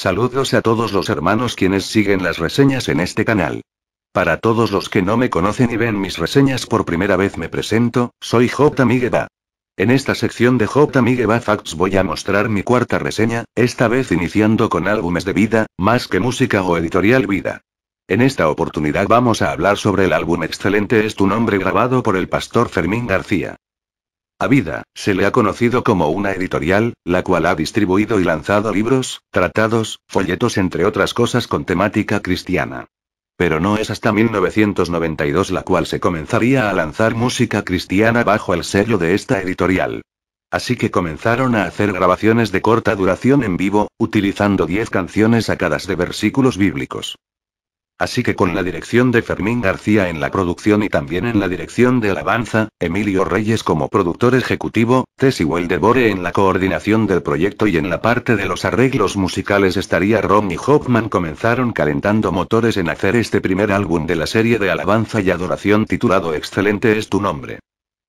Saludos a todos los hermanos quienes siguen las reseñas en este canal. Para todos los que no me conocen y ven mis reseñas por primera vez me presento, soy J. Migueva. En esta sección de J. Migueva Facts voy a mostrar mi cuarta reseña, esta vez iniciando con álbumes de vida, más que música o editorial vida. En esta oportunidad vamos a hablar sobre el álbum Excelente es tu nombre grabado por el pastor Fermín García. A vida, se le ha conocido como una editorial, la cual ha distribuido y lanzado libros, tratados, folletos entre otras cosas con temática cristiana. Pero no es hasta 1992 la cual se comenzaría a lanzar música cristiana bajo el sello de esta editorial. Así que comenzaron a hacer grabaciones de corta duración en vivo, utilizando 10 canciones sacadas de versículos bíblicos. Así que con la dirección de Fermín García en la producción y también en la dirección de Alabanza, Emilio Reyes como productor ejecutivo, Tess Weldebore en la coordinación del proyecto y en la parte de los arreglos musicales estaría Ron y Hoffman comenzaron calentando motores en hacer este primer álbum de la serie de Alabanza y Adoración titulado Excelente es tu nombre.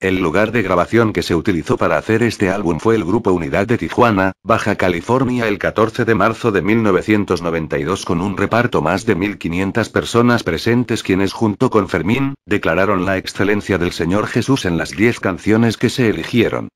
El lugar de grabación que se utilizó para hacer este álbum fue el Grupo Unidad de Tijuana, Baja California el 14 de marzo de 1992 con un reparto más de 1.500 personas presentes quienes junto con Fermín, declararon la excelencia del Señor Jesús en las 10 canciones que se eligieron.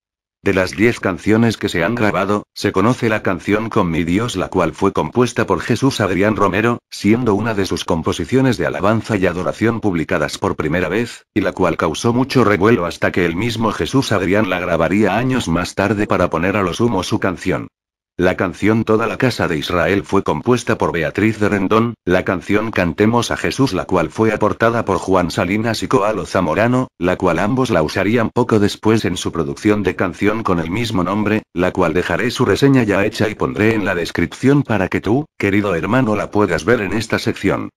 De las 10 canciones que se han grabado, se conoce la canción Con mi Dios, la cual fue compuesta por Jesús Adrián Romero, siendo una de sus composiciones de alabanza y adoración publicadas por primera vez, y la cual causó mucho revuelo hasta que el mismo Jesús Adrián la grabaría años más tarde para poner a lo sumo su canción. La canción Toda la Casa de Israel fue compuesta por Beatriz de Rendón, la canción Cantemos a Jesús la cual fue aportada por Juan Salinas y Coalo Zamorano, la cual ambos la usarían poco después en su producción de canción con el mismo nombre, la cual dejaré su reseña ya hecha y pondré en la descripción para que tú, querido hermano, la puedas ver en esta sección.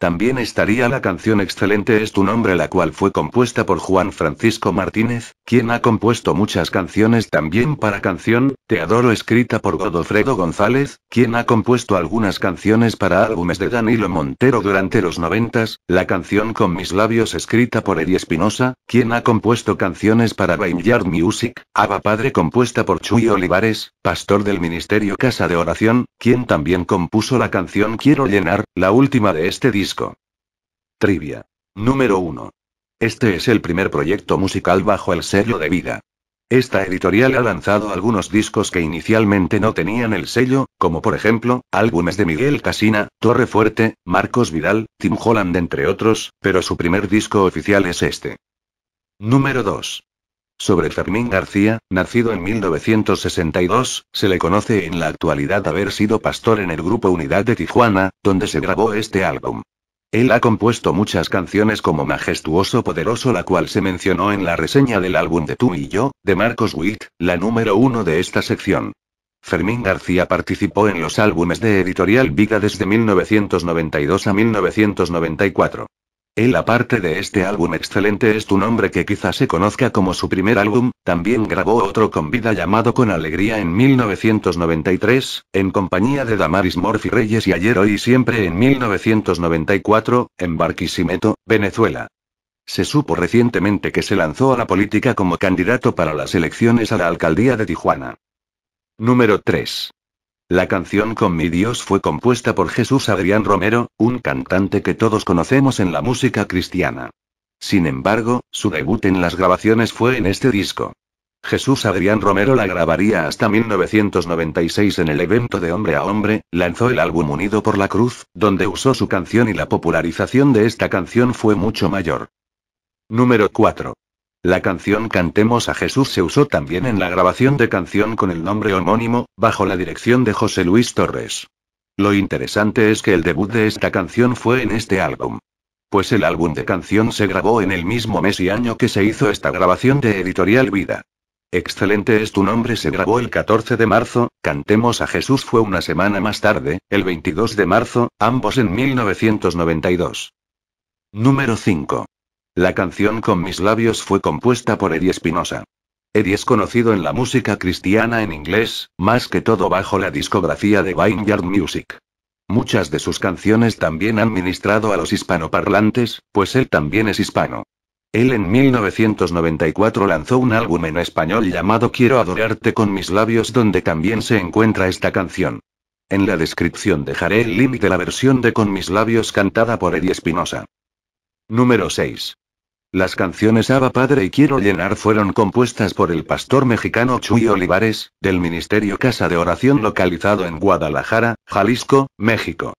También estaría la canción Excelente es tu nombre la cual fue compuesta por Juan Francisco Martínez, quien ha compuesto muchas canciones también para canción, Te Adoro escrita por Godofredo González, quien ha compuesto algunas canciones para álbumes de Danilo Montero durante los noventas, la canción Con mis labios escrita por Eddie Espinosa, quien ha compuesto canciones para Vineyard Music, Ava Padre compuesta por Chuy Olivares, pastor del ministerio Casa de Oración, quien también compuso la canción Quiero llenar, la última de este disco. Trivia. Número 1. Este es el primer proyecto musical bajo el sello de vida. Esta editorial ha lanzado algunos discos que inicialmente no tenían el sello, como por ejemplo, álbumes de Miguel Casina, Torre Fuerte, Marcos Vidal, Tim Holland entre otros, pero su primer disco oficial es este. Número 2. Sobre Fermín García, nacido en 1962, se le conoce en la actualidad haber sido pastor en el grupo Unidad de Tijuana, donde se grabó este álbum. Él ha compuesto muchas canciones como Majestuoso Poderoso, la cual se mencionó en la reseña del álbum de Tú y Yo, de Marcos Witt, la número uno de esta sección. Fermín García participó en los álbumes de Editorial Viga desde 1992 a 1994. Él aparte de este álbum excelente es tu nombre que quizás se conozca como su primer álbum, también grabó otro con vida llamado Con Alegría en 1993, en compañía de Damaris Morfi Reyes y ayer hoy siempre en 1994, en Barquisimeto, Venezuela. Se supo recientemente que se lanzó a la política como candidato para las elecciones a la alcaldía de Tijuana. Número 3. La canción Con mi Dios fue compuesta por Jesús Adrián Romero, un cantante que todos conocemos en la música cristiana. Sin embargo, su debut en las grabaciones fue en este disco. Jesús Adrián Romero la grabaría hasta 1996 en el evento de Hombre a Hombre, lanzó el álbum Unido por la Cruz, donde usó su canción y la popularización de esta canción fue mucho mayor. Número 4. La canción Cantemos a Jesús se usó también en la grabación de canción con el nombre homónimo, bajo la dirección de José Luis Torres. Lo interesante es que el debut de esta canción fue en este álbum. Pues el álbum de canción se grabó en el mismo mes y año que se hizo esta grabación de Editorial Vida. Excelente es tu nombre se grabó el 14 de marzo, Cantemos a Jesús fue una semana más tarde, el 22 de marzo, ambos en 1992. Número 5. La canción Con mis labios fue compuesta por Eddie Espinosa. Eddie es conocido en la música cristiana en inglés, más que todo bajo la discografía de Vineyard Music. Muchas de sus canciones también han ministrado a los hispanoparlantes, pues él también es hispano. Él en 1994 lanzó un álbum en español llamado Quiero adorarte con mis labios donde también se encuentra esta canción. En la descripción dejaré el link de la versión de Con mis labios cantada por Eddie Espinosa. Número 6. Las canciones Abba Padre y Quiero Llenar fueron compuestas por el pastor mexicano Chuy Olivares, del Ministerio Casa de Oración localizado en Guadalajara, Jalisco, México.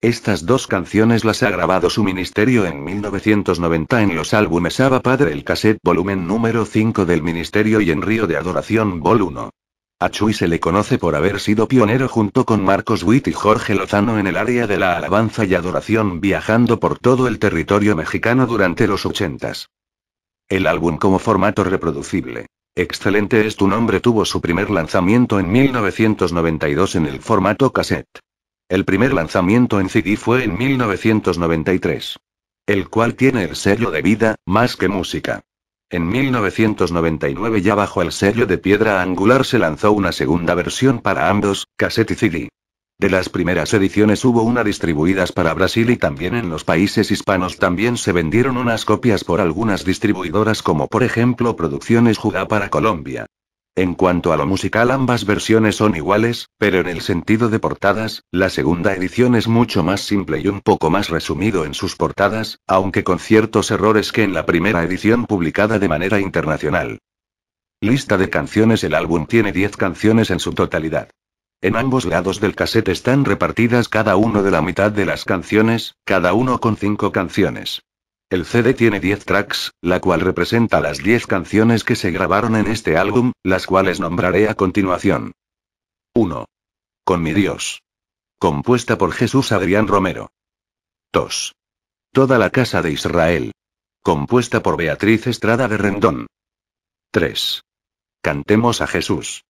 Estas dos canciones las ha grabado su ministerio en 1990 en los álbumes Abba Padre el cassette volumen número 5 del ministerio y en Río de Adoración vol 1. A Chuy se le conoce por haber sido pionero junto con Marcos Witt y Jorge Lozano en el área de la alabanza y adoración viajando por todo el territorio mexicano durante los ochentas. El álbum como formato reproducible. Excelente es tu nombre tuvo su primer lanzamiento en 1992 en el formato cassette. El primer lanzamiento en CD fue en 1993. El cual tiene el sello de vida, más que música. En 1999 ya bajo el sello de Piedra Angular se lanzó una segunda versión para ambos, cassette y CD. De las primeras ediciones hubo una distribuidas para Brasil y también en los países hispanos también se vendieron unas copias por algunas distribuidoras como por ejemplo Producciones Jugá para Colombia. En cuanto a lo musical ambas versiones son iguales, pero en el sentido de portadas, la segunda edición es mucho más simple y un poco más resumido en sus portadas, aunque con ciertos errores que en la primera edición publicada de manera internacional. Lista de canciones El álbum tiene 10 canciones en su totalidad. En ambos lados del cassette están repartidas cada uno de la mitad de las canciones, cada uno con 5 canciones. El CD tiene 10 tracks, la cual representa las 10 canciones que se grabaron en este álbum, las cuales nombraré a continuación. 1. Con mi Dios. Compuesta por Jesús Adrián Romero. 2. Toda la casa de Israel. Compuesta por Beatriz Estrada de Rendón. 3. Cantemos a Jesús.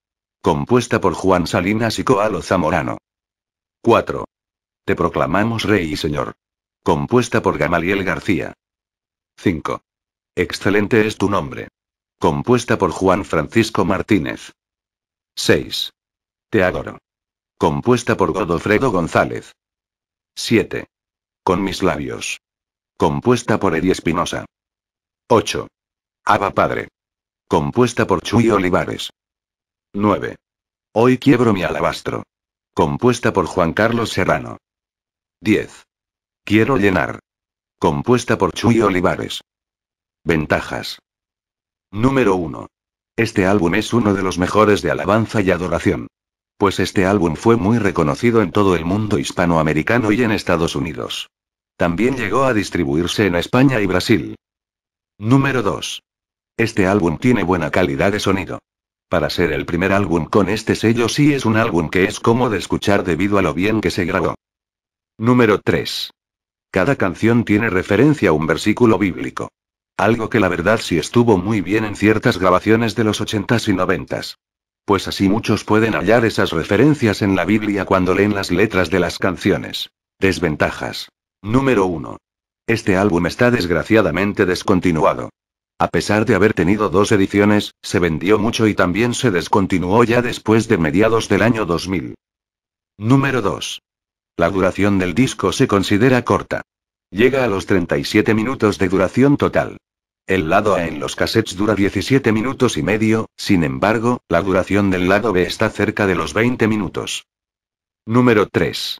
Compuesta por Juan Salinas y Coalo Zamorano. 4. Te proclamamos Rey y Señor. Compuesta por Gamaliel García. 5. Excelente es tu nombre. Compuesta por Juan Francisco Martínez. 6. Te adoro. Compuesta por Godofredo González. 7. Con mis labios. Compuesta por Eri Espinosa. 8. Ava Padre. Compuesta por Chuy Olivares. 9. Hoy quiebro mi alabastro. Compuesta por Juan Carlos Serrano. 10. Quiero llenar. Compuesta por Chuy Olivares. Ventajas. Número 1. Este álbum es uno de los mejores de alabanza y adoración. Pues este álbum fue muy reconocido en todo el mundo hispanoamericano y en Estados Unidos. También llegó a distribuirse en España y Brasil. Número 2. Este álbum tiene buena calidad de sonido. Para ser el primer álbum con este sello sí es un álbum que es cómodo escuchar debido a lo bien que se grabó. Número 3. Cada canción tiene referencia a un versículo bíblico. Algo que la verdad sí estuvo muy bien en ciertas grabaciones de los 80s y 90s. Pues así muchos pueden hallar esas referencias en la Biblia cuando leen las letras de las canciones. Desventajas. Número 1. Este álbum está desgraciadamente descontinuado. A pesar de haber tenido dos ediciones, se vendió mucho y también se descontinuó ya después de mediados del año 2000. Número 2. La duración del disco se considera corta. Llega a los 37 minutos de duración total. El lado A en los cassettes dura 17 minutos y medio, sin embargo, la duración del lado B está cerca de los 20 minutos. Número 3.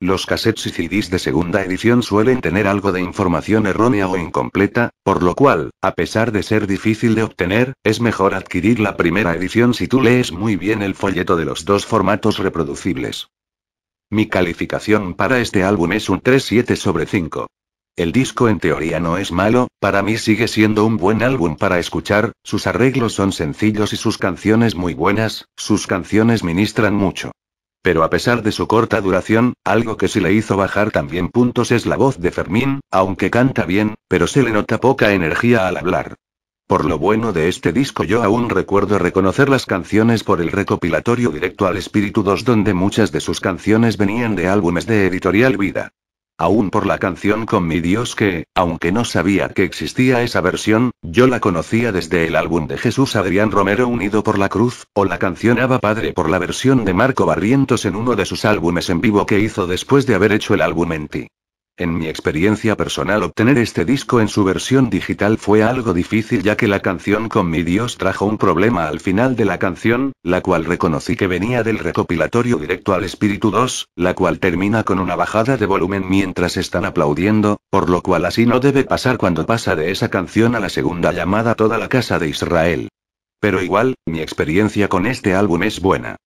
Los cassettes y CDs de segunda edición suelen tener algo de información errónea o incompleta, por lo cual, a pesar de ser difícil de obtener, es mejor adquirir la primera edición si tú lees muy bien el folleto de los dos formatos reproducibles. Mi calificación para este álbum es un 3-7 sobre 5. El disco en teoría no es malo, para mí sigue siendo un buen álbum para escuchar, sus arreglos son sencillos y sus canciones muy buenas, sus canciones ministran mucho. Pero a pesar de su corta duración, algo que sí le hizo bajar también puntos es la voz de Fermín, aunque canta bien, pero se le nota poca energía al hablar. Por lo bueno de este disco yo aún recuerdo reconocer las canciones por el recopilatorio directo al Espíritu 2 donde muchas de sus canciones venían de álbumes de editorial Vida. Aún por la canción con mi Dios que, aunque no sabía que existía esa versión, yo la conocía desde el álbum de Jesús Adrián Romero Unido por la Cruz, o la canción Abba Padre por la versión de Marco Barrientos en uno de sus álbumes en vivo que hizo después de haber hecho el álbum en ti. En mi experiencia personal obtener este disco en su versión digital fue algo difícil ya que la canción con mi Dios trajo un problema al final de la canción, la cual reconocí que venía del recopilatorio directo al Espíritu 2, la cual termina con una bajada de volumen mientras están aplaudiendo, por lo cual así no debe pasar cuando pasa de esa canción a la segunda llamada toda la casa de Israel. Pero igual, mi experiencia con este álbum es buena.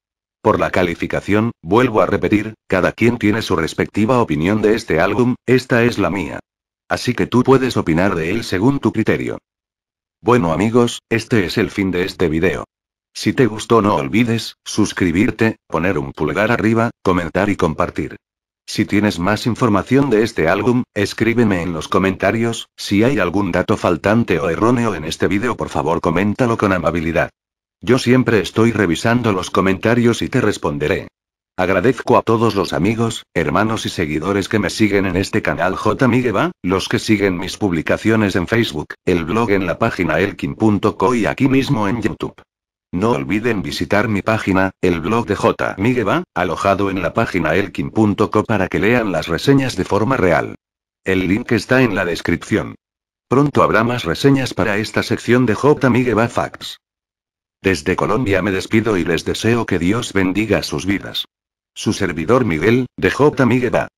Por la calificación, vuelvo a repetir, cada quien tiene su respectiva opinión de este álbum, esta es la mía. Así que tú puedes opinar de él según tu criterio. Bueno amigos, este es el fin de este video. Si te gustó no olvides, suscribirte, poner un pulgar arriba, comentar y compartir. Si tienes más información de este álbum, escríbeme en los comentarios, si hay algún dato faltante o erróneo en este vídeo por favor coméntalo con amabilidad. Yo siempre estoy revisando los comentarios y te responderé. Agradezco a todos los amigos, hermanos y seguidores que me siguen en este canal J. los que siguen mis publicaciones en Facebook, el blog en la página elkin.co y aquí mismo en YouTube. No olviden visitar mi página, el blog de J. alojado en la página elkin.co para que lean las reseñas de forma real. El link está en la descripción. Pronto habrá más reseñas para esta sección de J. Facts. Desde Colombia me despido y les deseo que Dios bendiga sus vidas. Su servidor Miguel, de J. Miguel